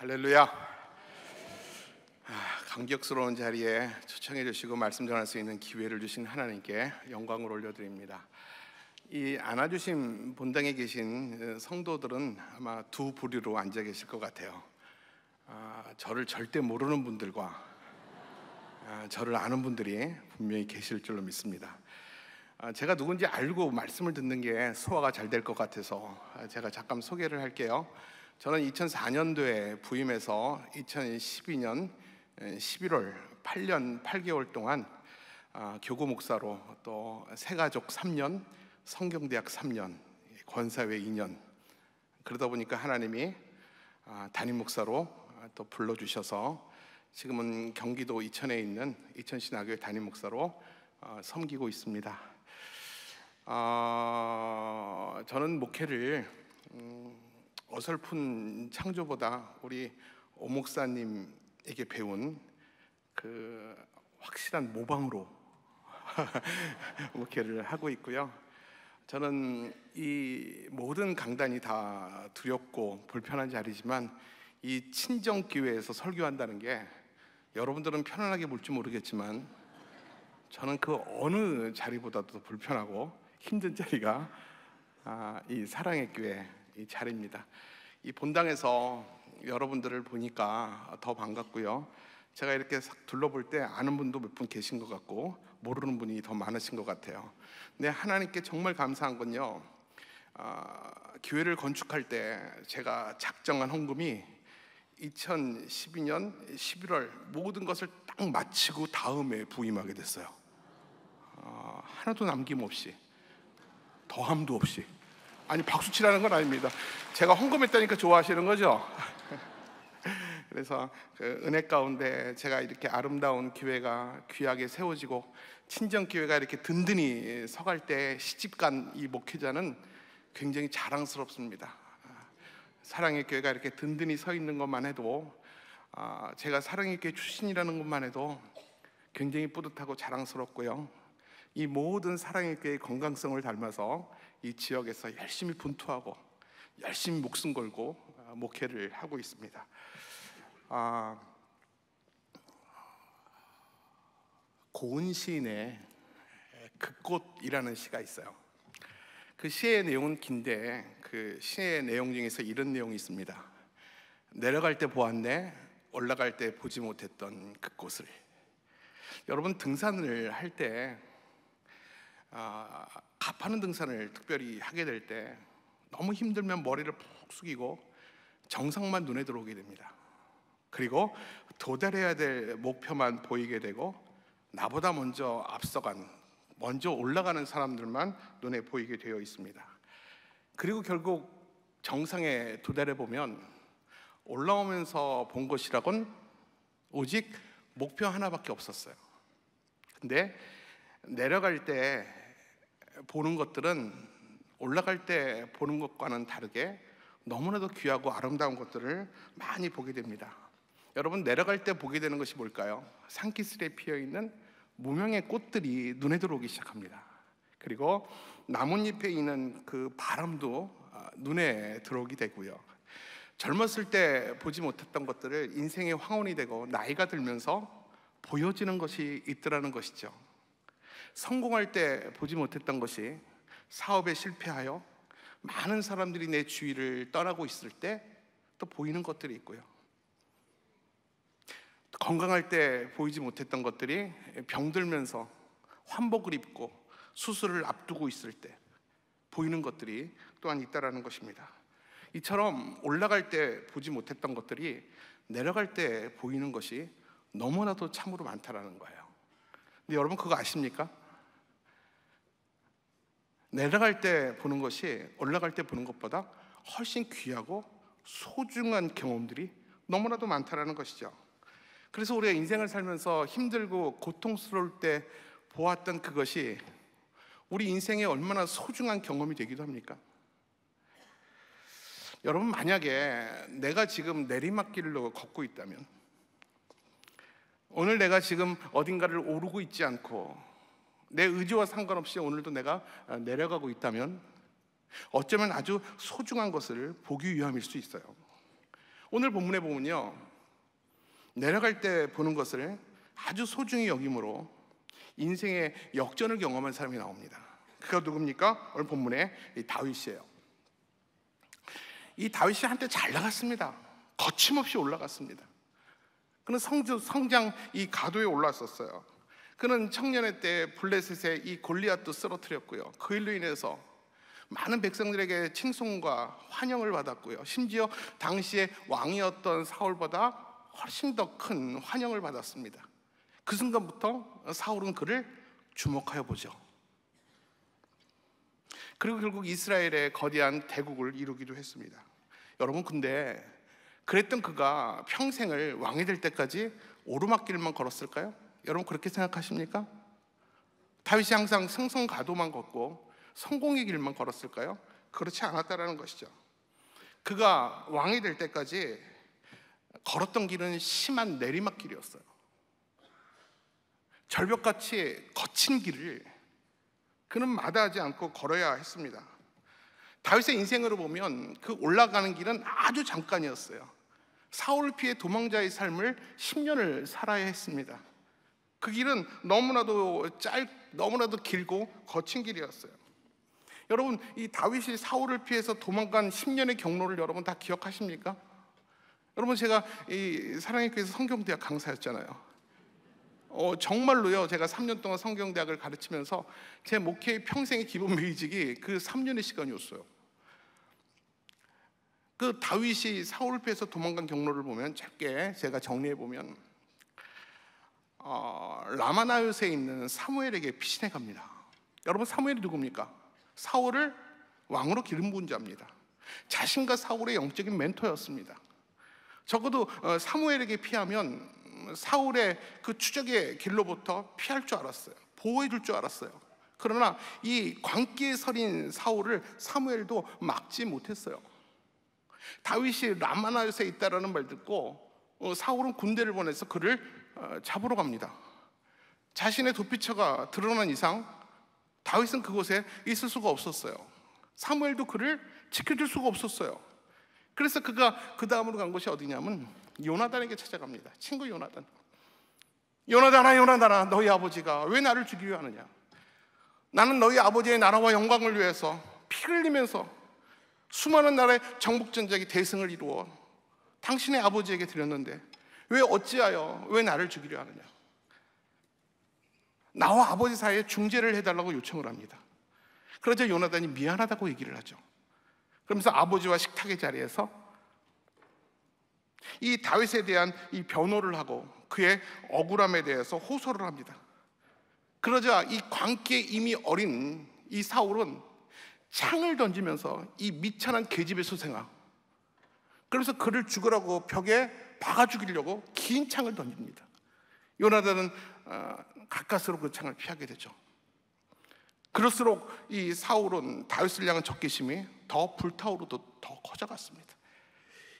할렐루야. 아, 감격스러운 자리에 초청해 주시고 말씀 전할 수 있는 기회를 주신 하나님께 영광을 올려드립니다. 이 안아주심 본당에 계신 어, 성도들은 아마 두 부류로 앉아 계실 것 같아요. 아, 저를 절대 모르는 분들과 아, 저를 아는 분들이 분명히 계실 줄로 믿습니다. 아, 제가 누군지 알고 말씀을 듣는 게 소화가 잘 될 것 같아서 제가 잠깐 소개를 할게요. 저는 2004년도에 부임해서 2012년 11월 8년 8개월 동안 아, 교구 목사로 또 새가족 3년, 성경대학 3년, 권사회 2년 그러다 보니까 하나님이 아, 담임 목사로 아, 또 불러주셔서 지금은 경기도 이천에 있는 이천 신학교의 담임 목사로 어, 섬기고 있습니다. 어, 저는 목회를 음, 어설픈 창조보다 우리 오 목사님에게 배운 그 확실한 모방으로 목회를 하고 있고요. 저는 이 모든 강단이 다 두렵고 불편한 자리지만 이 친정 기회에서 설교한다는 게 여러분들은 편안하게 볼지 모르겠지만 저는 그 어느 자리보다도 불편하고 힘든 자리가 아, 이 사랑의 기회 이 자리입니다. 이 본당에서 여러분들을 보니까 더 반갑고요. 제가 이렇게 둘러볼 때 아는 분도 몇 분 계신 것 같고 모르는 분이 더 많으신 것 같아요. 근 하나님께 정말 감사한 건요. 아, 교회를 건축할 때 제가 작정한 헌금이 2012년 11월 모든 것을 딱 마치고 다음에 부임하게 됐어요. 아, 하나도 남김없이 더함도 없이 아니 박수 치라는 건 아닙니다. 제가 헌금했다니까 좋아하시는 거죠. 그래서 그 은혜 가운데 제가 이렇게 아름다운 기회가 귀하게 세워지고 친정 기회가 이렇게 든든히 서갈 때 시집간 이 목회자는 굉장히 자랑스럽습니다. 사랑의 교회가 이렇게 든든히 서 있는 것만 해도 아, 제가 사랑의 교회 출신이라는 것만 해도 굉장히 뿌듯하고 자랑스럽고요. 이 모든 사랑의 교회의 건강성을 닮아서 이 지역에서 열심히 분투하고 열심히 목숨 걸고 아, 목회를 하고 있습니다. 아, 고은 시인의 극꽃이라는 시가 있어요. 그 시의 내용은 긴데 그 시의 내용 중에서 이런 내용이 있습니다. 내려갈 때 보았네, 올라갈 때 보지 못했던 그곳을. 여러분 등산을 할때 어, 아, 가파는 등산을 특별히 하게 될 때 너무 힘들면 머리를 푹 숙이고 정상만 눈에 들어오게 됩니다. 그리고 도달해야 될 목표만 보이게 되고 나보다 먼저 앞서간 먼저 올라가는 사람들만 눈에 보이게 되어 있습니다. 그리고 결국 정상에 도달해 보면 올라오면서 본 것이라곤 오직 목표 하나밖에 없었어요. 근데 내려갈 때 보는 것들은 올라갈 때 보는 것과는 다르게 너무나도 귀하고 아름다운 것들을 많이 보게 됩니다. 여러분 내려갈 때 보게 되는 것이 뭘까요? 산기슬에 피어 있는 무명의 꽃들이 눈에 들어오기 시작합니다. 그리고 나뭇잎에 있는 그 바람도 아, 눈에 들어오게 되고요. 젊었을 때 보지 못했던 것들을 인생의 황혼이 되고 나이가 들면서 보여지는 것이 있더라는 것이죠. 성공할 때 보지 못했던 것이 사업에 실패하여 많은 사람들이 내 주위를 떠나고 있을 때 또 보이는 것들이 있고요. 건강할 때 보이지 못했던 것들이 병들면서 환복을 입고 수술을 앞두고 있을 때 보이는 것들이 또한 있다라는 것입니다. 이처럼 올라갈 때 보지 못했던 것들이 내려갈 때 보이는 것이 너무나도 참으로 많다라는 거예요. 근데 여러분 그거 아십니까? 내려갈 때 보는 것이 올라갈 때 보는 것보다 훨씬 귀하고 소중한 경험들이 너무나도 많다라는 것이죠. 그래서 우리가 인생을 살면서 힘들고 고통스러울 때 보았던 그것이 우리 인생에 얼마나 소중한 경험이 되기도 합니까? 여러분 만약에 내가 지금 내리막길로 걷고 있다면 오늘 내가 지금 어딘가를 오르고 있지 않고 내 의지와 상관없이 오늘도 내가 어, 내려가고 있다면 어쩌면 아주 소중한 것을 보기 위함일 수 있어요. 오늘 본문에 보면요. 내려갈 때 보는 것을 아주 소중히 여김으로 인생의 역전을 경험한 사람이 나옵니다. 그가 누굽니까? 오늘 본문에 다윗이에요. 이 다윗이 한때 잘 나갔습니다. 거침없이 올라갔습니다. 그는 성주, 성장 이 가도에 올랐었어요. 그는 청년의 때 블레셋의 이 골리앗도 쓰러뜨렸고요. 그 일로 인해서 많은 백성들에게 칭송과 환영을 받았고요. 심지어 당시에 왕이었던 사울보다 훨씬 더 큰 환영을 받았습니다. 그 순간부터 사울은 그를 주목하여 보죠. 그리고 결국 이스라엘의 거대한 대국을 이루기도 했습니다. 여러분 근데 그랬던 그가 평생을 왕이 될 때까지 오르막길만 걸었을까요? 여러분 그렇게 생각하십니까? 다윗이 항상 승승가도만 걷고 성공의 길만 걸었을까요? 그렇지 않았다라는 것이죠. 그가 왕이 될 때까지 걸었던 길은 심한 내리막길이었어요. 절벽같이 거친 길을 그는 마다하지 않고 걸어야 했습니다. 다윗의 인생으로 보면 그 올라가는 길은 아주 잠깐이었어요. 사울 피해 도망자의 삶을 10년을 살아야 했습니다. 그 길은 너무나도 짧, 너무나도 길고 거친 길이었어요. 여러분, 이 다윗이 사울을 피해서 도망간 10년의 경로를 여러분 다 기억하십니까? 여러분, 제가 이 사랑의 교회에서 성경대학 강사였잖아요. 어, 정말로요, 제가 3년 동안 성경대학을 가르치면서 제 목회의 평생의 기본 메이직이 그 3년의 시간이었어요. 그 다윗이 사울을 피해서 도망간 경로를 보면 짧게 제가 정리해 보면 어, 라마나요스에 있는 사무엘에게 피신해 갑니다. 여러분 사무엘이 누굽니까? 사울을 왕으로 기름 부은 자입니다. 자신과 사울의 영적인 멘토였습니다. 적어도 어, 사무엘에게 피하면 사울의 그 추적의 길로부터 피할 줄 알았어요. 보호해 줄 줄 알았어요. 그러나 이 광기에 서린 사울을 사무엘도 막지 못했어요. 다윗이 라마나에 있다라는 말 듣고 어, 사울은 군대를 보내서 그를 어, 잡으러 갑니다. 자신의 도피처가 드러난 이상 다윗은 그곳에 있을 수가 없었어요. 사무엘도 그를 지켜줄 수가 없었어요. 그래서 그가 그 다음으로 간 곳이 어디냐면 요나단에게 찾아갑니다. 친구 요나단. 요나단아 요나단아 너희 아버지가 왜 나를 죽이려 하느냐? 나는 너희 아버지의 나라와 영광을 위해서 피를 흘리면서 수많은 나라의 정복전쟁이 대승을 이루어 당신의 아버지에게 드렸는데 왜 어찌하여 왜 나를 죽이려 하느냐? 나와 아버지 사이에 중재를 해달라고 요청을 합니다. 그러자 요나단이 미안하다고 얘기를 하죠. 그러면서 아버지와 식탁의 자리에서 이 다윗에 대한 이 변호를 하고 그의 억울함에 대해서 호소를 합니다. 그러자 이 광기에 이미 어린 이 사울은 창을 던지면서 이 미천한 계집의 소생아. 그래서 그를 죽으라고 벽에 박아 죽이려고 긴 창을 던집니다. 요나단은 어, 가까스로 그 창을 피하게 되죠. 그럴수록 이 사울은 다윗을 향한 적개심이 더 불타오르듯 더 커져갔습니다.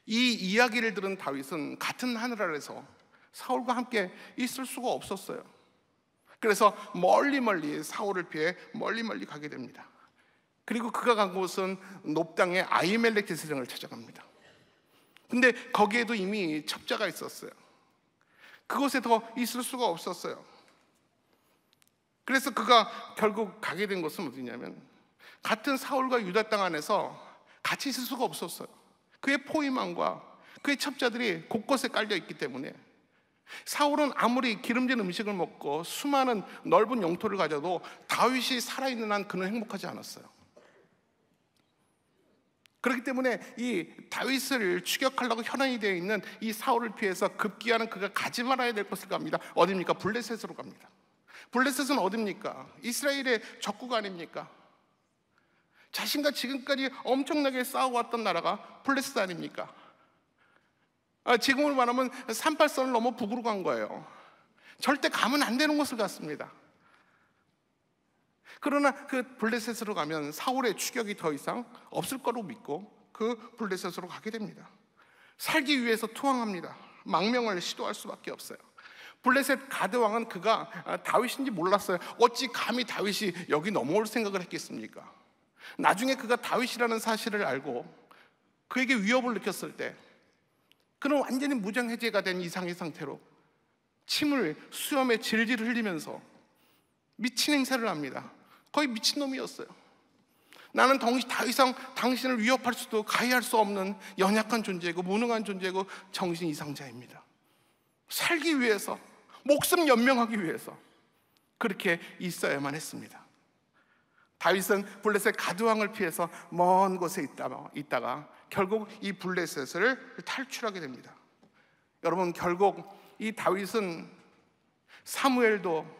이 이야기를 들은 다윗은 같은 하늘 아래서 사울과 함께 있을 수가 없었어요. 그래서 멀리 멀리 사울을 피해 멀리 멀리 가게 됩니다. 그리고 그가 간 곳은 높당의 아이멜렉 제사장을 찾아갑니다. 근데 거기에도 이미 첩자가 있었어요. 그곳에 더 있을 수가 없었어요. 그래서 그가 결국 가게 된 곳은 어디냐면 같은 사울과 유다 땅 안에서 같이 있을 수가 없었어요. 그의 포위망과 그의 첩자들이 곳곳에 깔려 있기 때문에 사울은 아무리 기름진 음식을 먹고 수많은 넓은 영토를 가져도 다윗이 살아있는 한 그는 행복하지 않았어요. 그렇기 때문에 이 다윗을 추격하려고 현황이 되어 있는 이 사울을 피해서 급기야는 그가 가지 말아야 될 곳을 갑니다. 어딥니까? 블레셋으로 갑니다. 블레셋은 어딥니까? 이스라엘의 적국 아닙니까? 자신과 지금까지 엄청나게 싸워왔던 나라가 블레셋 아닙니까? 아, 지금으로 말하면 38선을 넘어 북으로 간 거예요. 절대 가면 안 되는 곳을 갔습니다. 그러나 그 블레셋으로 가면 사울의 추격이 더 이상 없을 거로 믿고 그 블레셋으로 가게 됩니다. 살기 위해서 투항합니다. 망명을 시도할 수밖에 없어요. 블레셋 가드 왕은 그가 아, 다윗인지 몰랐어요. 어찌 감히 다윗이 여기 넘어올 생각을 했겠습니까? 나중에 그가 다윗이라는 사실을 알고 그에게 위협을 느꼈을 때 그는 완전히 무장해제가 된 이상의 상태로 침을 수염에 질질 흘리면서 미친 행세를 합니다. 거의 미친놈이었어요. 나는 더 이상 당신을 위협할 수도 가해할 수 없는 연약한 존재고 무능한 존재고 정신 이상자입니다. 살기 위해서 목숨 연명하기 위해서 그렇게 있어야만 했습니다. 다윗은 블레셋 가두왕을 피해서 먼 곳에 있다가, 결국 이 블레셋을 탈출하게 됩니다. 여러분 결국 이 다윗은 사무엘도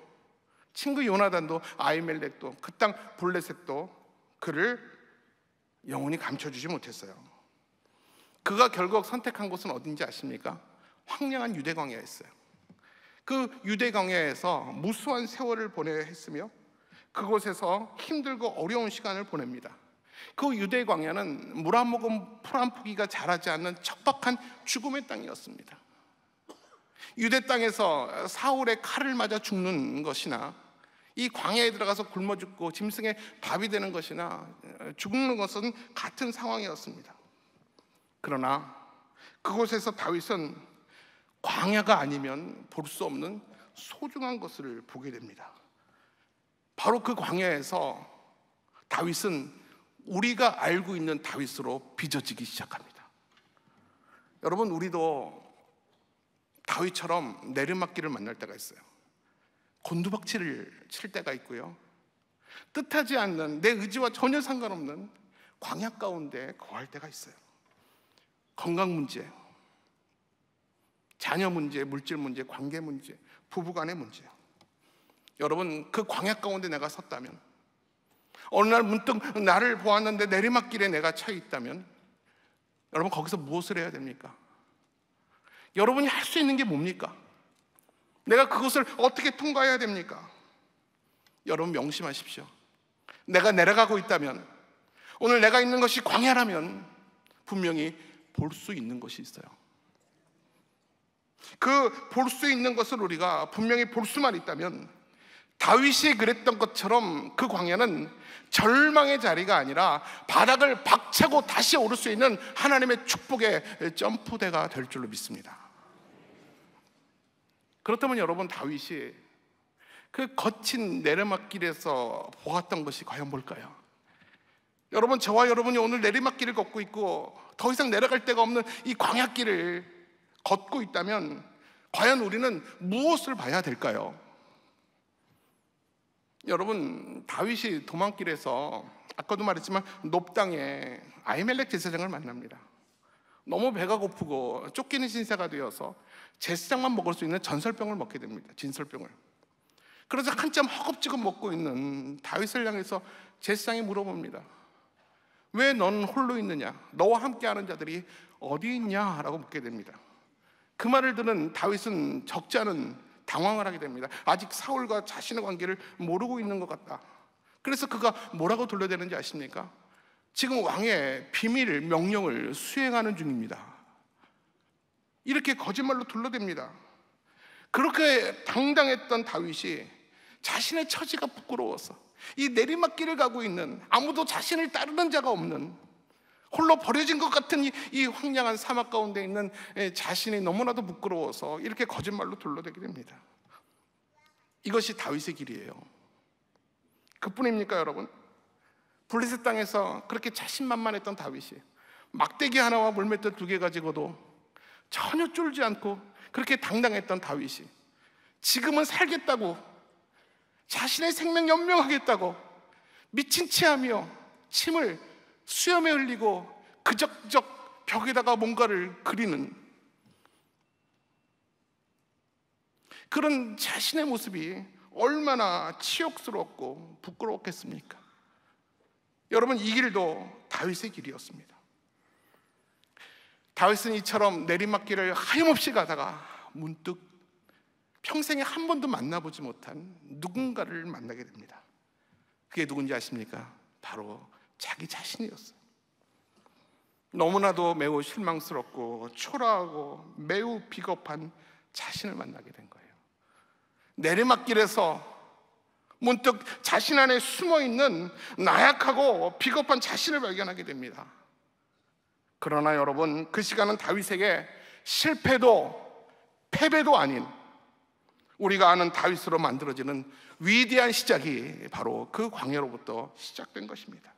친구 요나단도 아이멜렉도 그땅 블레셋도 그를 영원히 감춰주지 못했어요. 그가 결국 선택한 곳은 어딘지 아십니까? 황량한 유대 광야였어요. 그 유대 광야에서 무수한 세월을 보내야 했으며 그곳에서 힘들고 어려운 시간을 보냅니다. 그 유대 광야는 물 한 모금 풀 한 포기가 자라지 않는 척박한 죽음의 땅이었습니다. 유대 땅에서 사울의 칼을 맞아 죽는 것이나 이 광야에 들어가서 굶어 죽고 짐승의 밥이 되는 것이나 죽는 것은 같은 상황이었습니다. 그러나 그곳에서 다윗은 광야가 아니면 볼 수 없는 소중한 것을 보게 됩니다. 바로 그 광야에서 다윗은 우리가 알고 있는 다윗으로 빚어지기 시작합니다. 여러분 우리도 다윗처럼 내리막길을 만날 때가 있어요. 곤두박질을 칠 때가 있고요. 뜻하지 않는 내 의지와 전혀 상관없는 광야 가운데 거할 때가 있어요. 건강 문제, 자녀 문제, 물질 문제, 관계 문제, 부부 간의 문제. 여러분, 그 광야 가운데 내가 섰다면, 어느 날 문득 나를 보았는데 내리막길에 내가 처 있다면, 여러분, 거기서 무엇을 해야 됩니까? 여러분이 할 수 있는 게 뭡니까? 내가 그것을 어떻게 통과해야 됩니까? 여러분 명심하십시오. 내가 내려가고 있다면, 오늘 내가 있는 것이 광야라면 분명히 볼 수 있는 것이 있어요. 그 볼 수 있는 것을 우리가 분명히 볼 수만 있다면 다윗이 그랬던 것처럼 그 광야는 절망의 자리가 아니라 바닥을 박차고 다시 오를 수 있는 하나님의 축복의 점프대가 될 줄로 믿습니다. 그렇다면 여러분 다윗이 그 거친 내리막길에서 보았던 것이 과연 뭘까요? 여러분 저와 여러분이 오늘 내리막길을 걷고 있고 더 이상 내려갈 데가 없는 이 광야길을 걷고 있다면 과연 우리는 무엇을 봐야 될까요? 여러분 다윗이 도망길에서 아까도 말했지만 높 땅에 아이멜렉 제사장을 만납니다. 너무 배가 고프고 쫓기는 신세가 되어서 제사장만 먹을 수 있는 전설병을 먹게 됩니다. 진설병을. 그래서 한참 허겁지겁 먹고 있는 다윗을 향해서 제사장이 물어봅니다. 왜 넌 홀로 있느냐? 너와 함께하는 자들이 어디 있냐? 라고 묻게 됩니다. 그 말을 들은 다윗은 적지 않은 당황을 하게 됩니다. 아직 사울과 자신의 관계를 모르고 있는 것 같다. 그래서 그가 뭐라고 돌려대는지 아십니까? 지금 왕의 비밀 명령을 수행하는 중입니다. 이렇게 거짓말로 둘러댑니다. 그렇게 당당했던 다윗이 자신의 처지가 부끄러워서 이 내리막길을 가고 있는 아무도 자신을 따르는 자가 없는 홀로 버려진 것 같은 이, 이 황량한 사막 가운데 있는 자신이 너무나도 부끄러워서 이렇게 거짓말로 둘러대게 됩니다. 이것이 다윗의 길이에요. 그뿐입니까, 여러분? 블리셋 땅에서 그렇게 자신만만했던 다윗이 막대기 하나와 물맷돌 두 개 가지고도 전혀 쫄지 않고 그렇게 당당했던 다윗이 지금은 살겠다고 자신의 생명 연명하겠다고 미친 체하며 침을 수염에 흘리고 그적적 벽에다가 뭔가를 그리는 그런 자신의 모습이 얼마나 치욕스럽고 부끄러웠겠습니까? 여러분 이 길도 다윗의 길이었습니다. 다윗은 이처럼 내리막길을 하염없이 가다가 문득 평생에 한 번도 만나보지 못한 누군가를 만나게 됩니다. 그게 누군지 아십니까? 바로 자기 자신이었어요. 너무나도 매우 실망스럽고 초라하고 매우 비겁한 자신을 만나게 된 거예요. 내리막길에서 문득 자신 안에 숨어 있는 나약하고 비겁한 자신을 발견하게 됩니다. 그러나 여러분, 그 시간은 다윗에게 실패도 패배도 아닌 우리가 아는 다윗으로 만들어지는 위대한 시작이 바로 그 광야로부터 시작된 것입니다.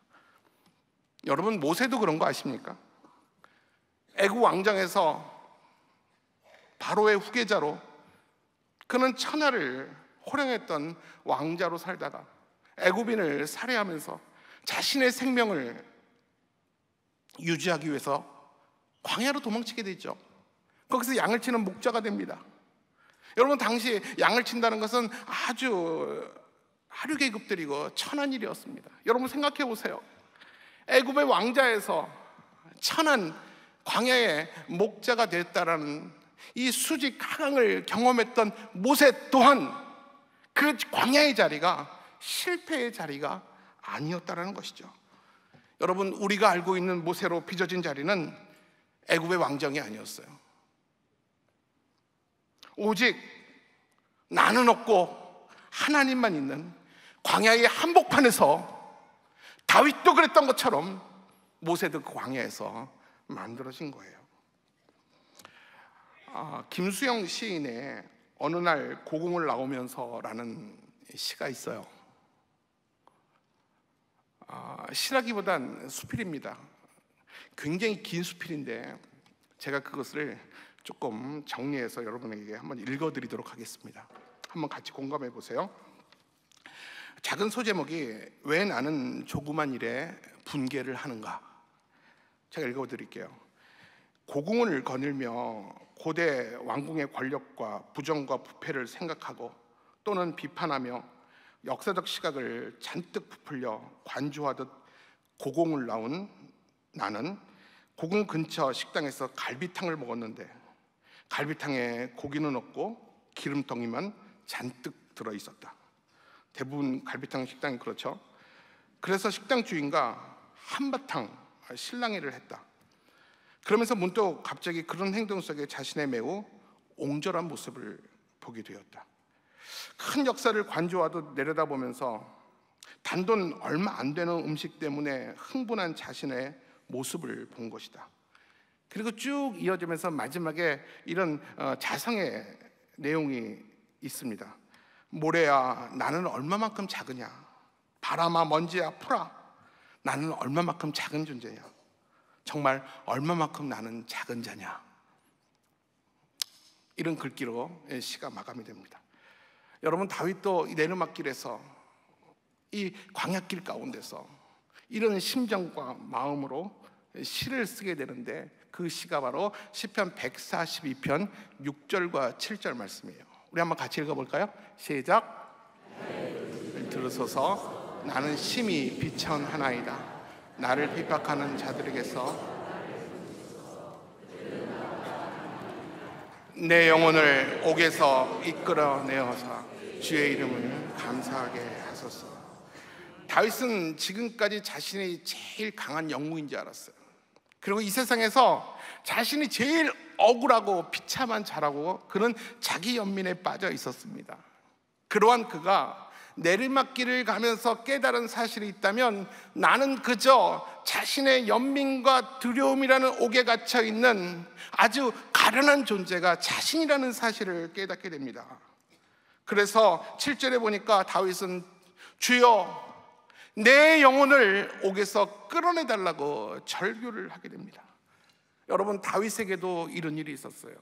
여러분, 모세도 그런 거 아십니까? 애국 왕정에서 바로의 후계자로 그는 천하를 호령했던 왕자로 살다가 애굽인을 살해하면서 자신의 생명을 유지하기 위해서 광야로 도망치게 되죠. 거기서 양을 치는 목자가 됩니다. 여러분 당시 양을 친다는 것은 아주 하류 계급들이고 천한 일이었습니다. 여러분 생각해 보세요. 애굽의 왕자에서 천한 광야의 목자가 됐다라는 이 수직 하강을 경험했던 모세 또한 그 광야의 자리가 실패의 자리가 아니었다라는 것이죠. 여러분 우리가 알고 있는 모세로 빚어진 자리는 애굽의 왕정이 아니었어요. 오직 나는 없고 하나님만 있는 광야의 한복판에서 다윗도 그랬던 것처럼 모세도 그 광야에서 만들어진 거예요. 아, 김수영 시인의 어느 날 고궁을 나오면서라는 시가 있어요. 아, 시라기보단 수필입니다. 굉장히 긴 수필인데 제가 그것을 조금 정리해서 여러분에게 한번 읽어드리도록 하겠습니다. 한번 같이 공감해 보세요. 작은 소제목이 왜 나는 조그만 일에 분개를 하는가? 제가 읽어드릴게요. 고궁을 거닐며 고대 왕궁의 권력과 부정과 부패를 생각하고 또는 비판하며 역사적 시각을 잔뜩 부풀려 관조하듯 고궁을 나온 나는 고궁 근처 식당에서 갈비탕을 먹었는데 갈비탕에 고기는 없고 기름덩이만 잔뜩 들어 있었다. 대부분 갈비탕 식당이 그렇죠. 그래서 식당 주인과 한바탕 실랑이를 했다. 그러면서 문득 갑자기 그런 행동 속에 자신의 매우 옹졸한 모습을 보게 되었다. 큰 역사를 관조와도 내려다보면서 단돈 얼마 안 되는 음식 때문에 흥분한 자신의 모습을 본 것이다. 그리고 쭉 이어지면서 마지막에 이런 어, 자성의 내용이 있습니다. 모래야, 나는 얼마만큼 작으냐? 바람아, 먼지야, 풀아, 나는 얼마만큼 작은 존재냐? 정말 얼마만큼 나는 작은 자냐. 이런 글귀로 예, 시가 마감이 됩니다. 여러분 다윗도 내르막길에서 이 광야길 가운데서 이런 심정과 마음으로 시를 쓰게 되는데 그 시가 바로 시편 142편 6절과 7절 말씀이에요. 우리 한번 같이 읽어 볼까요? 시작. 들으소서 나는 심히 비천하나이다. 나를 핍박하는 자들에게서 내 영혼을 옥에서 이끌어내어서 주의 이름을 감사하게 하소서. 다윗은 지금까지 자신이 제일 강한 영웅인 줄 알았어요. 그리고 이 세상에서 자신이 제일 억울하고 비참한 자라고 그런 자기 연민에 빠져 있었습니다. 그러한 그가 내리막길을 가면서 깨달은 사실이 있다면 나는 그저 자신의 연민과 두려움이라는 옥에 갇혀 있는 아주 가련한 존재가 자신이라는 사실을 깨닫게 됩니다. 그래서 7절에 보니까 다윗은 주여 내 영혼을 옥에서 끌어내달라고 절규를 하게 됩니다. 여러분 다윗에게도 이런 일이 있었어요.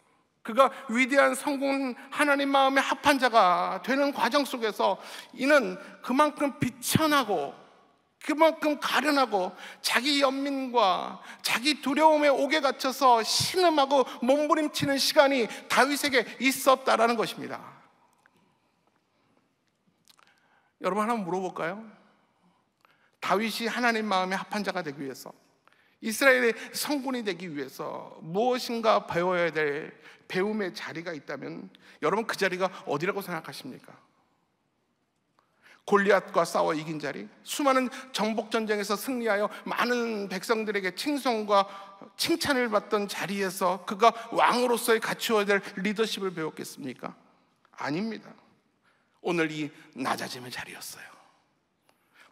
그가 위대한 성공 하나님 마음의 합한 자가 되는 과정 속에서 이는 그만큼 비천하고 그만큼 가련하고 자기 연민과 자기 두려움에 오게 갇혀서 신음하고 몸부림치는 시간이 다윗에게 있었다라는 것입니다. 여러분 하나 물어볼까요? 다윗이 하나님 마음의 합한 자가 되기 위해서 이스라엘의 성군이 되기 위해서 무엇인가 배워야 될 배움의 자리가 있다면 여러분 그 자리가 어디라고 생각하십니까? 골리앗과 싸워 이긴 자리, 수많은 정복 전쟁에서 승리하여 많은 백성들에게 칭송과 칭찬을 받던 자리에서 그가 왕으로서의 갖추어야 될 리더십을 배웠겠습니까? 아닙니다. 오늘 이 낮아짐의 자리였어요.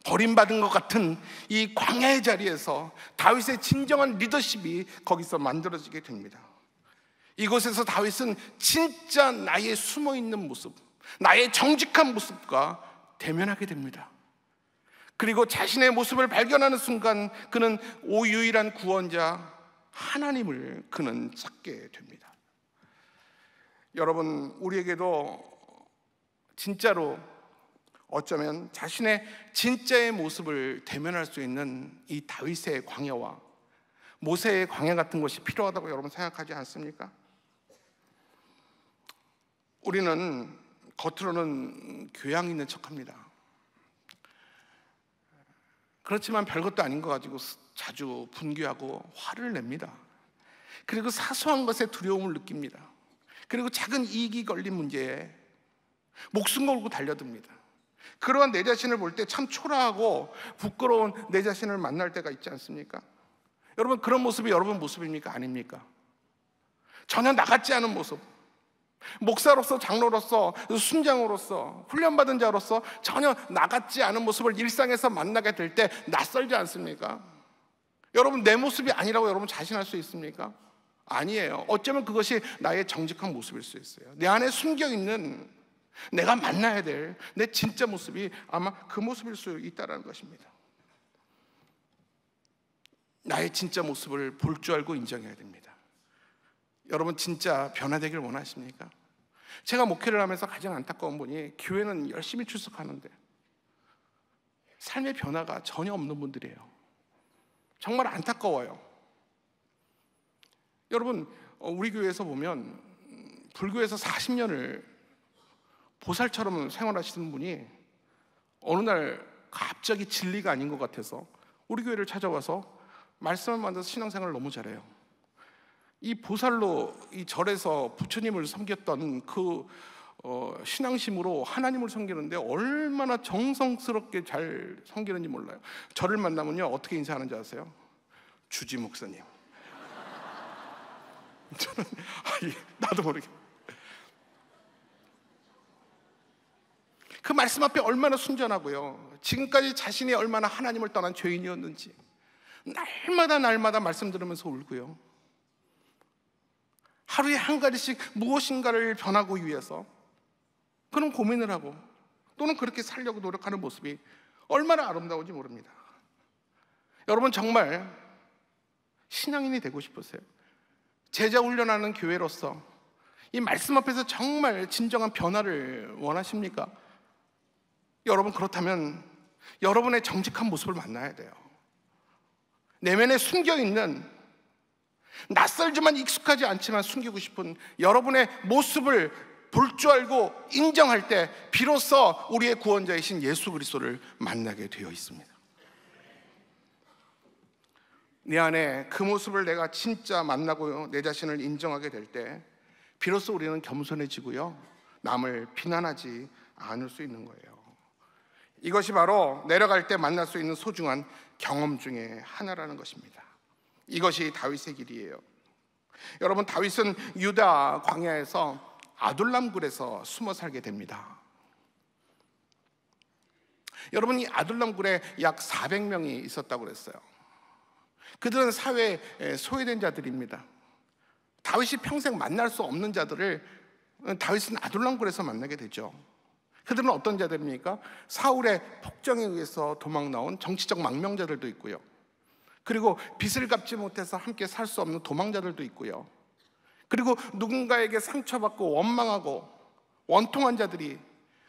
버림받은 것 같은 이 광야의 자리에서 다윗의 진정한 리더십이 거기서 만들어지게 됩니다. 이곳에서 다윗은 진짜 나의 숨어 있는 모습, 나의 정직한 모습과 대면하게 됩니다. 그리고 자신의 모습을 발견하는 순간 그는 오유일한 구원자 하나님을 그는 찾게 됩니다. 여러분, 우리에게도 진짜로 어쩌면 자신의 진짜의 모습을 대면할 수 있는 이 다윗의 광야와 모세의 광야 같은 것이 필요하다고 여러분 생각하지 않습니까? 우리는 겉으로는 교양 있는 척 합니다. 그렇지만 별것도 아닌 거 가지고 자주 분개하고 화를 냅니다. 그리고 사소한 것에 두려움을 느낍니다. 그리고 작은 이익이 걸린 문제에 목숨 걸고 달려듭니다. 그러한 내 자신을 볼 때 참 초라하고 부끄러운 내 자신을 만날 때가 있지 않습니까? 여러분, 그런 모습이 여러분 모습입니까? 아닙니까? 전혀 나같지 않은 모습. 목사로서, 장로로서, 순장으로서, 훈련받은 자로서 전혀 나같지 않은 모습을 일상에서 만나게 될 때 낯설지 않습니까? 여러분, 내 모습이 아니라고 여러분 자신할 수 있습니까? 아니에요. 어쩌면 그것이 나의 정직한 모습일 수 있어요. 내 안에 숨겨 있는 내가 만나야 될 내 진짜 모습이 아마 그 모습일 수 있다라는 것입니다. 나의 진짜 모습을 볼 줄 알고 인정해야 됩니다. 여러분 진짜 변화되길 원하십니까? 제가 목회를 하면서 가장 안타까운 분이 교회는 열심히 출석하는데 삶의 변화가 전혀 없는 분들이에요. 정말 안타까워요. 여러분 어, 우리 교회에서 보면 불교에서 40년을 보살처럼 생활하시는 분이 어느 날 갑자기 진리가 아닌 것 같아서 우리 교회를 찾아와서 말씀을 만나서 신앙생활을 너무 잘해요. 이 보살로 이 절에서 부처님을 섬겼던 그 어, 신앙심으로 하나님을 섬기는데 얼마나 정성스럽게 잘 섬기는지 몰라요. 저를 만나면요 어떻게 인사하는지 아세요? 주지 목사님. 저는 아니, 나도 모르게 그 말씀 앞에 얼마나 순전하고요. 지금까지 자신이 얼마나 하나님을 떠난 죄인이었는지 날마다 날마다 말씀 들으면서 울고요. 하루에 한 가지씩 무엇인가를 변하고 위해서 그런 고민을 하고 또는 그렇게 살려고 노력하는 모습이 얼마나 아름다운지 모릅니다. 여러분 정말 신앙인이 되고 싶으세요? 제자 훈련하는 교회로서 이 말씀 앞에서 정말 진정한 변화를 원하십니까? 여러분 그렇다면 여러분의 정직한 모습을 만나야 돼요. 내면에 숨겨 있는 낯설지만 익숙하지 않지만 숨기고 싶은 여러분의 모습을 볼 줄 알고 인정할 때 비로소 우리의 구원자이신 예수 그리스도를 만나게 되어 있습니다. 내 안에 그 모습을 내가 진짜 만나고 내 자신을 인정하게 될 때 비로소 우리는 겸손해지고요. 남을 비난하지 않을 수 있는 거예요. 이것이 바로 내려갈 때 만날 수 있는 소중한 경험 중의 하나라는 것입니다. 이것이 다윗의 길이에요. 여러분 다윗은 유다 광야에서 아둘람굴에서 숨어 살게 됩니다. 여러분 이 아둘람굴에 약 400명이 있었다고 그랬어요. 그들은 사회에 소외된 자들입니다. 다윗이 평생 만날 수 없는 자들을 다윗은 아둘람굴에서 만나게 되죠. 그들은 어떤 자들입니까? 사울의 폭정에 의해서 도망 나온 정치적 망명자들도 있고요. 그리고 빚을 갚지 못해서 함께 살 수 없는 도망자들도 있고요. 그리고 누군가에게 상처받고 원망하고 원통한 자들이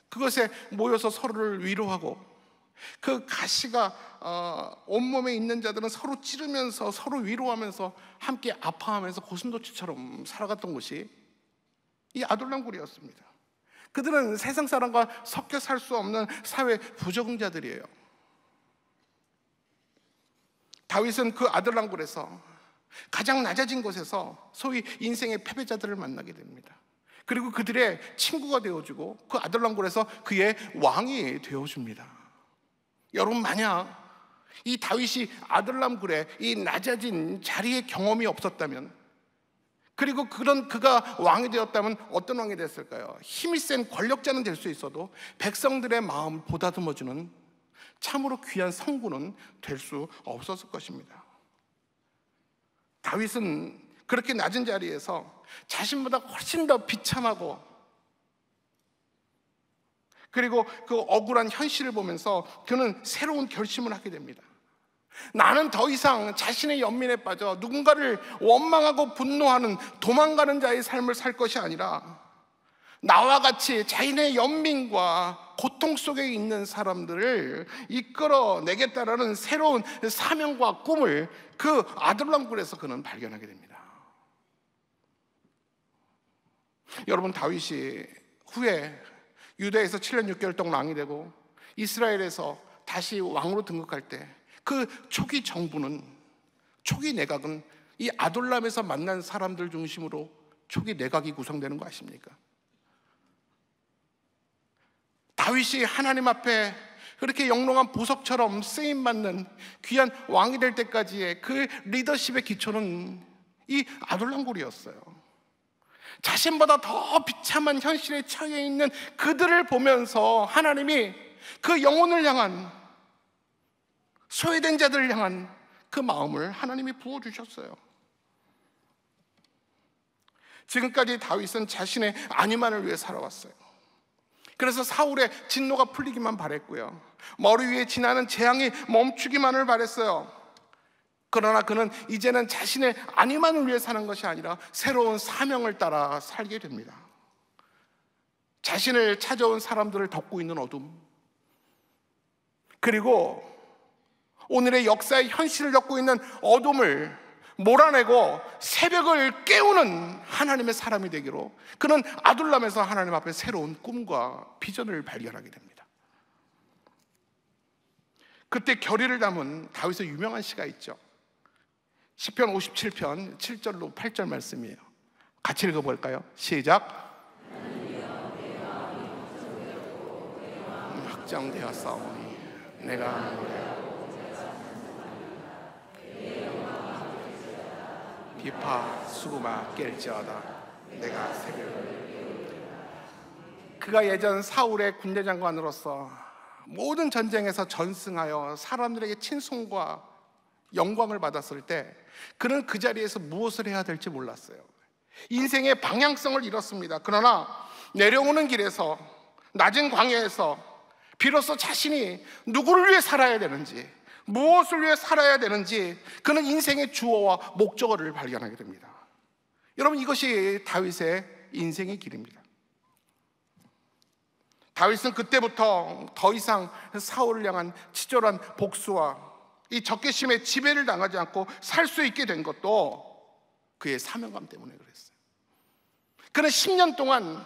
그것에 모여서 서로를 위로하고 그 가시가 어, 온몸에 있는 자들은 서로 찌르면서 서로 위로하면서 함께 아파하면서 고슴도치처럼 살아갔던 곳이 이 아돌람굴이었습니다. 그들은 세상 사람과 섞여 살 수 없는 사회 부적응자들이에요. 다윗은 그 아들랑굴에서 가장 낮아진 곳에서 소위 인생의 패배자들을 만나게 됩니다. 그리고 그들의 친구가 되어주고 그 아들랑굴에서 그의 왕이 되어줍니다. 여러분 만약 이 다윗이 아들람굴에 이 낮아진 자리의 경험이 없었다면 그리고 그런 그가 왕이 되었다면 어떤 왕이 됐을까요? 힘이 센 권력자는 될 수 있어도 백성들의 마음을 보다듬어주는 참으로 귀한 성군은 될 수 없었을 것입니다. 다윗은 그렇게 낮은 자리에서 자신보다 훨씬 더 비참하고 그리고 그 억울한 현실을 보면서 그는 새로운 결심을 하게 됩니다. 나는 더 이상 자신의 연민에 빠져 누군가를 원망하고 분노하는 도망가는 자의 삶을 살 것이 아니라 나와 같이 자신의 연민과 고통 속에 있는 사람들을 이끌어내겠다라는 새로운 사명과 꿈을 그 아들랑굴에서 그는 발견하게 됩니다. 여러분 다윗이 후에 유대에서 7년 6개월 동안 왕이 되고 이스라엘에서 다시 왕으로 등극할 때그 초기 정부는 초기 내각은 이 아돌람에서 만난 사람들 중심으로 초기 내각이 구성되는 거 아십니까? 다윗이 하나님 앞에 그렇게 영롱한 보석처럼 쓰임 받는 귀한 왕이 될 때까지의 그 리더십의 기초는 이 아돌람골이었어요. 자신보다 더 비참한 현실에 처해 있는 그들을 보면서 하나님이 그 영혼을 향한 소외된 자들을 향한 그 마음을 하나님이 부어주셨어요. 지금까지 다윗은 자신의 안위만을 위해 살아왔어요. 그래서 사울의 진노가 풀리기만 바랬고요. 머리 위에 지나는 재앙이 멈추기만을 바랬어요. 그러나 그는 이제는 자신의 안위만을 위해 사는 것이 아니라 새로운 사명을 따라 살게 됩니다. 자신을 찾아온 사람들을 덮고 있는 어둠. 그리고 오늘의 역사의 현실을 겪고 있는 어둠을 몰아내고 새벽을 깨우는 하나님의 사람이 되기로 그는 아둘람에서 하나님 앞에 새로운 꿈과 비전을 발견하게 됩니다. 그때 결의를 담은 다윗의 유명한 시가 있죠. 시편 57편 7절로 8절 말씀이에요. 같이 읽어 볼까요? 시작. 확장되어 싸우니 내가 비파 수구마 깰지어다 내가 새벽 그가 예전 사울의 군대 장관으로서 모든 전쟁에서 전승하여 사람들에게 친송과 영광을 받았을 때 그는 그 자리에서 무엇을 해야 될지 몰랐어요. 인생의 방향성을 잃었습니다. 그러나 내려오는 길에서 낮은 광야에서 비로소 자신이 누구를 위해 살아야 되는지 무엇을 위해 살아야 되는지 그는 인생의 주어와 목적어를 발견하게 됩니다. 여러분 이것이 다윗의 인생의 길입니다. 다윗은 그때부터 더 이상 사울을 향한 치졸한 복수와 이 적개심에 지배를 당하지 않고 살 수 있게 된 것도 그의 사명감 때문에 그랬어요. 그는 10년 동안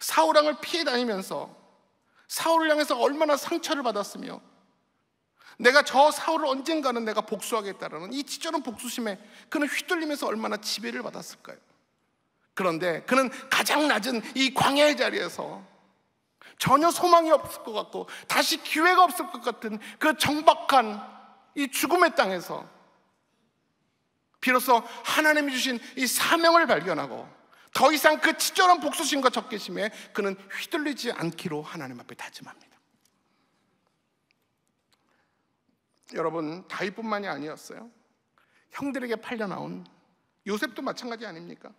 사울왕을 피해 다니면서 사울을 향해서 얼마나 상처를 받았으며 내가 저 사울을 언젠가는 내가 복수하겠다라는 이 치졸한 복수심에 그는 휘둘리면서 얼마나 지배를 받았을까요? 그런데 그는 가장 낮은 이 광야의 자리에서 전혀 소망이 없을 것 같고 다시 기회가 없을 것 같은 그 정박한 이 죽음의 땅에서 비로소 하나님이 주신 이 사명을 발견하고 더 이상 그 치졸한 복수심과 적개심에 그는 휘둘리지 않기로 하나님 앞에 다짐합니다. 여러분 다윗뿐만이 아니었어요. 형들에게 팔려 나온 요셉도 마찬가지 아닙니까?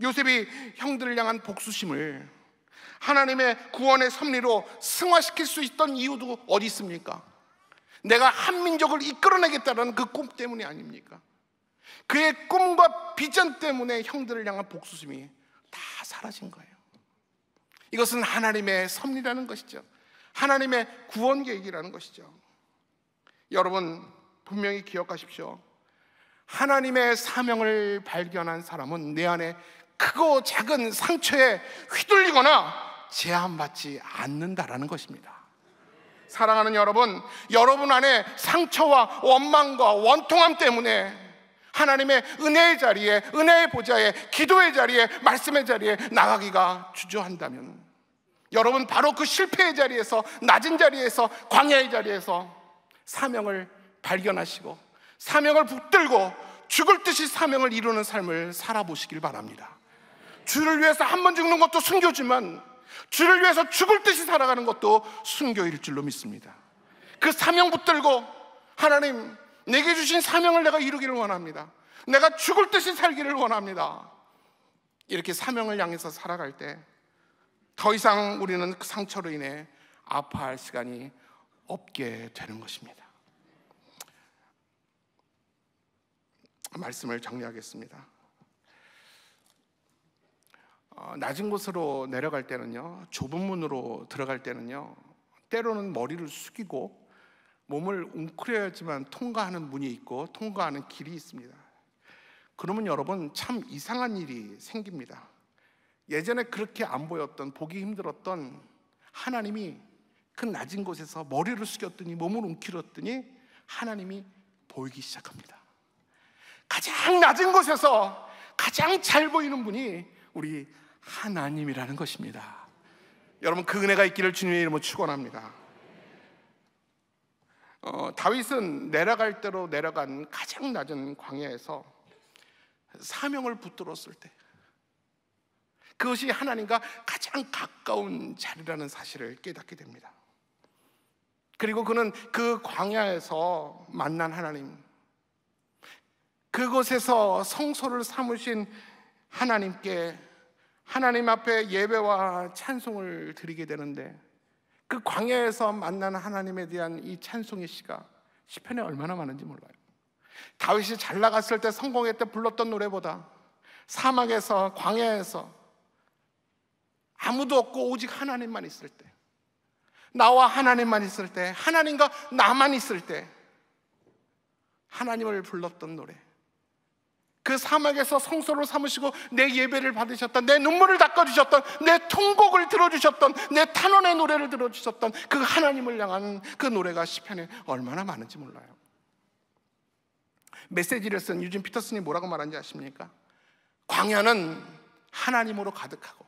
요셉이 형들을 향한 복수심을 하나님의 구원의 섭리로 승화시킬 수 있던 이유도 어디 있습니까? 내가 한민족을 이끌어내겠다는 그 꿈 때문이 아닙니까? 그의 꿈과 비전 때문에 형들을 향한 복수심이 다 사라진 거예요. 이것은 하나님의 섭리라는 것이죠. 하나님의 구원 계획이라는 것이죠. 여러분, 분명히 기억하십시오. 하나님의 사명을 발견한 사람은 내 안에 크고 작은 상처에 휘둘리거나 제한받지 않는다라는 것입니다. 사랑하는 여러분, 여러분 안에 상처와 원망과 원통함 때문에 하나님의 은혜의 자리에, 은혜의 보좌에, 기도의 자리에, 말씀의 자리에 나가기가 주저한다면 여러분 바로 그 실패의 자리에서 낮은 자리에서 광야의 자리에서 사명을 발견하시고 사명을 붙들고 죽을 듯이 사명을 이루는 삶을 살아보시길 바랍니다. 주를 위해서 한 번 죽는 것도 순교지만 주를 위해서 죽을 듯이 살아가는 것도 순교일 줄로 믿습니다. 그 사명 붙들고 하나님 내게 주신 사명을 내가 이루기를 원합니다. 내가 죽을 듯이 살기를 원합니다. 이렇게 사명을 향해서 살아갈 때더 이상 우리는 그 상처로 인해 아파할 시간이 없게 되는 것입니다. 말씀을 정리하겠습니다. 어, 낮은 곳으로 내려갈 때는요, 좁은 문으로 들어갈 때는요, 때로는 머리를 숙이고 몸을 웅크려야지만 통과하는 문이 있고 통과하는 길이 있습니다. 그러면 여러분 참 이상한 일이 생깁니다. 예전에 그렇게 안 보였던 보기 힘들었던 하나님이 그 낮은 곳에서 머리를 숙였더니 몸을 움키렀더니 하나님이 보이기 시작합니다. 가장 낮은 곳에서 가장 잘 보이는 분이 우리 하나님이라는 것입니다. 여러분 그 은혜가 있기를 주님의 이름으로 축원합니다. 어, 다윗은 내려갈 대로 내려간 가장 낮은 광야에서 사명을 붙들었을 때 그것이 하나님과 가장 가까운 자리라는 사실을 깨닫게 됩니다. 그리고 그는 그 광야에서 만난 하나님, 그곳에서 성소를 삼으신 하나님께 하나님 앞에 예배와 찬송을 드리게 되는데 그 광야에서 만난 하나님에 대한 이 찬송의 시가 시편에 얼마나 많은지 몰라요. 다윗이 잘 나갔을 때 성공했을 때 불렀던 노래보다 사막에서 광야에서 아무도 없고 오직 하나님만 있을 때. 나와 하나님만 있을 때, 하나님과 나만 있을 때, 하나님을 불렀던 노래. 그 사막에서 성소로 삼으시고 내 예배를 받으셨던, 내 눈물을 닦아주셨던, 내 통곡을 들어주셨던, 내 탄원의 노래를 들어주셨던 그 하나님을 향한 그 노래가 시편에 얼마나 많은지 몰라요. 메시지를 쓴 유진 피터슨이 뭐라고 말한지 아십니까? 광야는 하나님으로 가득하고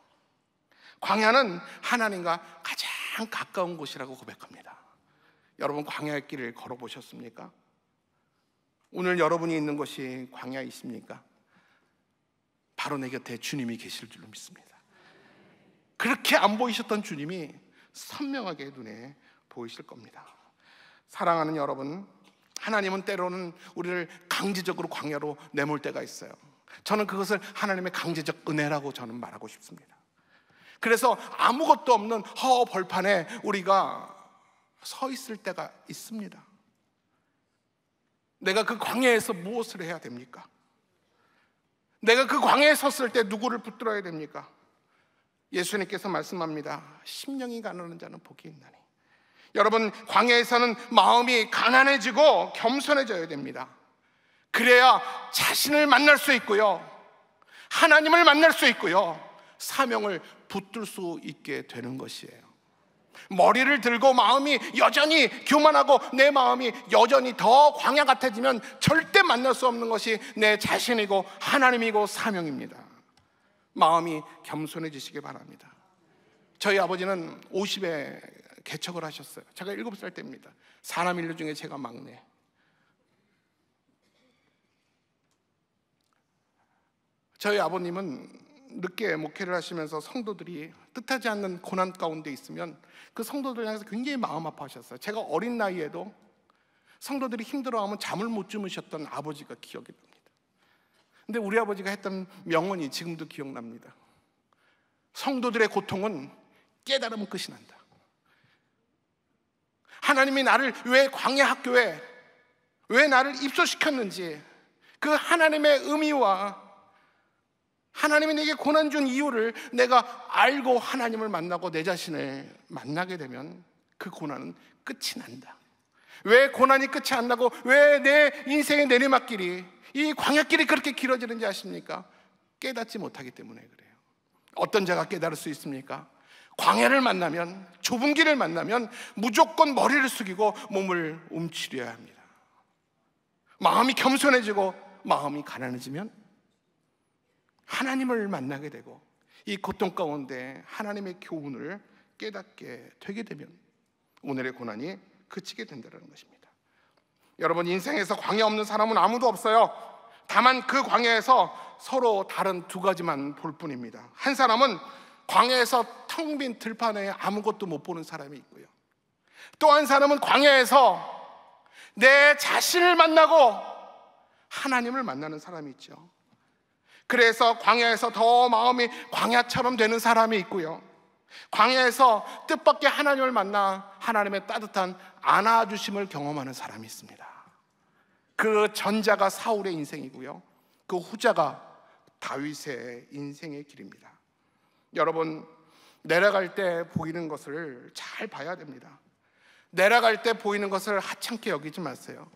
광야는 하나님과 가장 가까운 곳이라고 고백합니다. 여러분 광야의 길을 걸어보셨습니까? 오늘 여러분이 있는 곳이 광야 있습니까? 바로 내 곁에 주님이 계실 줄로 믿습니다. 그렇게 안 보이셨던 주님이 선명하게 눈에 보이실 겁니다. 사랑하는 여러분, 하나님은 때로는 우리를 강제적으로 광야로 내몰 때가 있어요. 저는 그것을 하나님의 강제적 은혜라고 저는 말하고 싶습니다. 그래서 아무것도 없는 허벌판에 허 우리가 서 있을 때가 있습니다. 내가 그 광야에서 무엇을 해야 됩니까? 내가 그 광야에 섰을 때 누구를 붙들어야 됩니까? 예수님께서 말씀합니다. 심령이 가난한 자는 복이 있나니. 여러분, 광야에서는 마음이 가난해지고 겸손해져야 됩니다. 그래야 자신을 만날 수 있고요. 하나님을 만날 수 있고요. 사명을 붙들 수 있게 되는 것이에요. 머리를 들고 마음이 여전히 교만하고 내 마음이 여전히 더 광야 같아지면 절대 만날 수 없는 것이 내 자신이고 하나님이고 사명입니다. 마음이 겸손해지시기 바랍니다. 저희 아버지는 50에 개척을 하셨어요. 제가 7살 때입니다. 사람 인류 중에 제가 막내. 저희 아버님은 늦게 목회를 하시면서 성도들이 뜻하지 않는 고난 가운데 있으면 그 성도들 향해서 굉장히 마음 아파하셨어요. 제가 어린 나이에도 성도들이 힘들어하면 잠을 못 주무셨던 아버지가 기억이 납니다. 근데 우리 아버지가 했던 명언이 지금도 기억납니다. 성도들의 고통은 깨달음 끝이 난다. 하나님이 나를 왜 광야 학교에 왜 나를 입소시켰는지 그 하나님의 의미와 하나님이 내게 고난 준 이유를 내가 알고 하나님을 만나고 내 자신을 만나게 되면 그 고난은 끝이 난다. 왜 고난이 끝이 안 나고 왜 내 인생의 내리막길이 이 광야길이 그렇게 길어지는지 아십니까? 깨닫지 못하기 때문에 그래요. 어떤 자가 깨달을 수 있습니까? 광야를 만나면 좁은 길을 만나면 무조건 머리를 숙이고 몸을 움츠려야 합니다. 마음이 겸손해지고 마음이 가난해지면 하나님을 만나게 되고 이 고통 가운데 하나님의 교훈을 깨닫게 되게 되면 오늘의 고난이 그치게 된다는 것입니다. 여러분 인생에서 광야 없는 사람은 아무도 없어요. 다만 그 광야에서 서로 다른 두 가지만 볼 뿐입니다. 한 사람은 광야에서 텅 빈 들판에 아무것도 못 보는 사람이 있고요. 또 한 사람은 광야에서 내 자신을 만나고 하나님을 만나는 사람이 있죠. 그래서 광야에서 더 마음이 광야처럼 되는 사람이 있고요. 광야에서 뜻밖의 하나님을 만나 하나님의 따뜻한 안아주심을 경험하는 사람이 있습니다. 그 전자가 사울의 인생이고요. 그 후자가 다윗의 인생의 길입니다. 여러분, 내려갈 때 보이는 것을 잘 봐야 됩니다. 내려갈 때 보이는 것을 하찮게 여기지 마세요.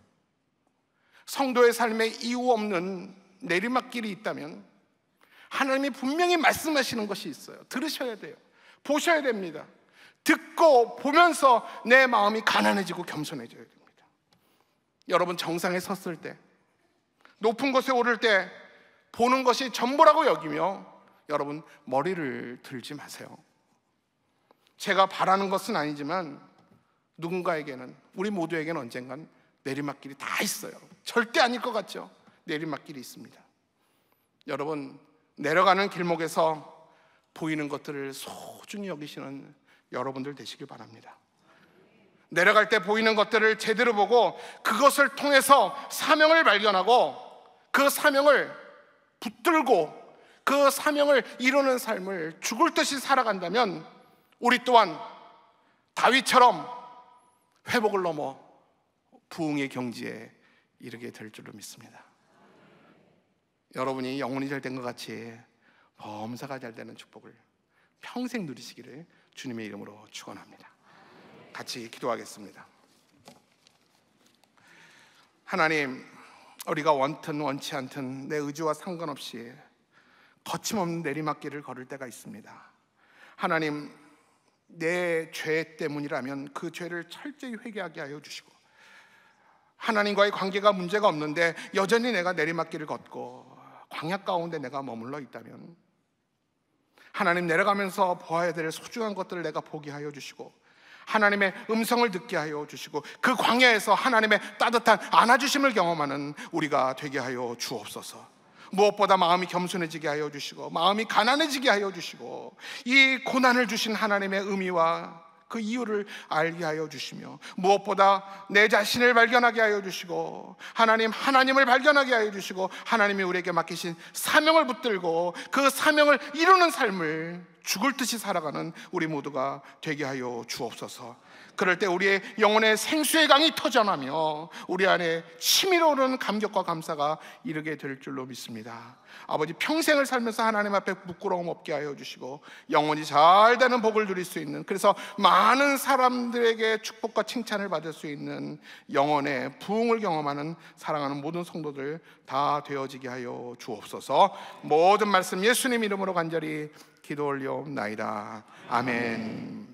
성도의 삶에 이유 없는 내리막길이 있다면 하나님이 분명히 말씀하시는 것이 있어요. 들으셔야 돼요. 보셔야 됩니다. 듣고 보면서 내 마음이 가난해지고 겸손해져야 됩니다. 여러분 정상에 섰을 때 높은 곳에 오를 때 보는 것이 전부라고 여기며 여러분 머리를 들지 마세요. 제가 바라는 것은 아니지만 누군가에게는 우리 모두에게는 언젠간 내리막길이 다 있어요. 절대 아닐 것 같죠. 내리막길이 있습니다. 여러분, 내려가는 길목에서 보이는 것들을 소중히 여기시는 여러분들 되시길 바랍니다. 내려갈 때 보이는 것들을 제대로 보고 그것을 통해서 사명을 발견하고 그 사명을 붙들고 그 사명을 이루는 삶을 죽을 듯이 살아간다면 우리 또한 다윗처럼 회복을 넘어 부흥의 경지에 이르게 될 줄로 믿습니다. 여러분이 영혼이 잘 된 것 같이 범사가 잘 되는 축복을 평생 누리시기를 주님의 이름으로 축원합니다. 같이 기도하겠습니다. 하나님, 우리가 원튼 원치 않든 내 의지와 상관없이 거침없는 내리막길을 걸을 때가 있습니다. 하나님, 내 죄 때문이라면 그 죄를 철저히 회개하게 하여 주시고 하나님과의 관계가 문제가 없는데 여전히 내가 내리막길을 걷고 광야 가운데 내가 머물러 있다면 하나님 내려가면서 보아야 될 소중한 것들을 내가 포기하여 주시고 하나님의 음성을 듣게 하여 주시고 그 광야에서 하나님의 따뜻한 안아주심을 경험하는 우리가 되게 하여 주옵소서. 무엇보다 마음이 겸손해지게 하여 주시고 마음이 가난해지게 하여 주시고 이 고난을 주신 하나님의 의미와 그 이유를 알게 하여 주시며 무엇보다 내 자신을 발견하게 하여 주시고 하나님 하나님을 발견하게 하여 주시고 하나님이 우리에게 맡기신 사명을 붙들고 그 사명을 이루는 삶을 죽을 듯이 살아가는 우리 모두가 되게 하여 주옵소서. 그럴 때 우리의 영혼의 생수의 강이 터져나며 우리 안에 치밀어 오르는 감격과 감사가 이르게 될 줄로 믿습니다. 아버지 평생을 살면서 하나님 앞에 부끄러움 없게 하여 주시고 영혼이 잘 되는 복을 누릴 수 있는 그래서 많은 사람들에게 축복과 칭찬을 받을 수 있는 영혼의 부흥을 경험하는 사랑하는 모든 성도들 다 되어지게 하여 주옵소서. 모든 말씀 예수님 이름으로 간절히 기도 올려옵나이다. 아멘.